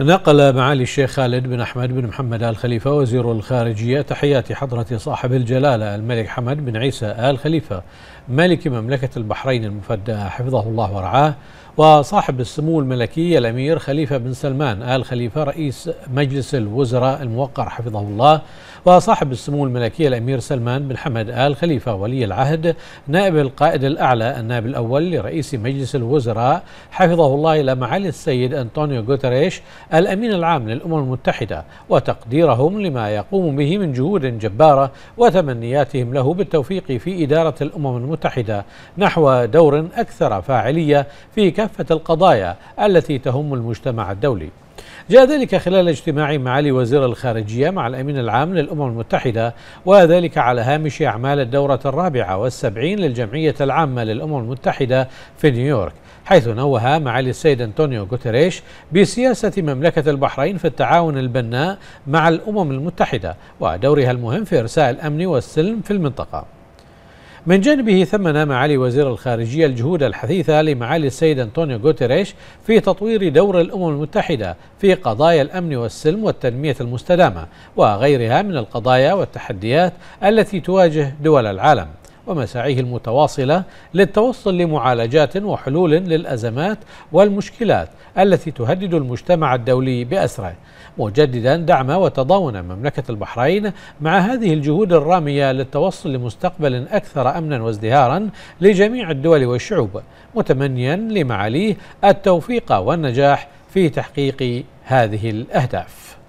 نقل معالي الشيخ خالد بن أحمد بن محمد آل خليفة وزير الخارجية تحيات حضرة صاحب الجلالة الملك حمد بن عيسى آل خليفة ملك مملكة البحرين المفداة حفظه الله ورعاه وصاحب السمو الملكي الأمير خليفة بن سلمان آل خليفة رئيس مجلس الوزراء الموقر حفظه الله وصاحب السمو الملكي الأمير سلمان بن حمد آل خليفة ولي العهد نائب القائد الأعلى النائب الأول لرئيس مجلس الوزراء حفظه الله إلى معالي السيد أنطونيو غوتريش الأمين العام للأمم المتحدة وتقديرهم لما يقوم به من جهود جبارة وتمنياتهم له بالتوفيق في إدارة الأمم المتحدة نحو دور أكثر فاعلية في كافة القضايا التي تهم المجتمع الدولي جاء ذلك خلال اجتماع معالي وزير الخارجية مع الأمين العام للأمم المتحدة وذلك على هامش أعمال الدورة الرابعة والسبعين للجمعية العامة للأمم المتحدة في نيويورك حيث نوه معالي السيد أنطونيو غوتيريش بسياسة مملكة البحرين في التعاون البناء مع الأمم المتحدة ودورها المهم في إرساء الأمن والسلم في المنطقة من جانبه ثمن معالي وزير الخارجية الجهود الحثيثة لمعالي السيد أنطونيو غوتيريش في تطوير دور الأمم المتحدة في قضايا الأمن والسلم والتنمية المستدامة وغيرها من القضايا والتحديات التي تواجه دول العالم ومساعيه المتواصلة للتوصل لمعالجات وحلول للأزمات والمشكلات التي تهدد المجتمع الدولي بأسره مجددا دعم وتضامن مملكة البحرين مع هذه الجهود الرامية للتوصل لمستقبل أكثر أمنا وازدهارا لجميع الدول والشعوب متمنيا لمعاليه التوفيق والنجاح في تحقيق هذه الأهداف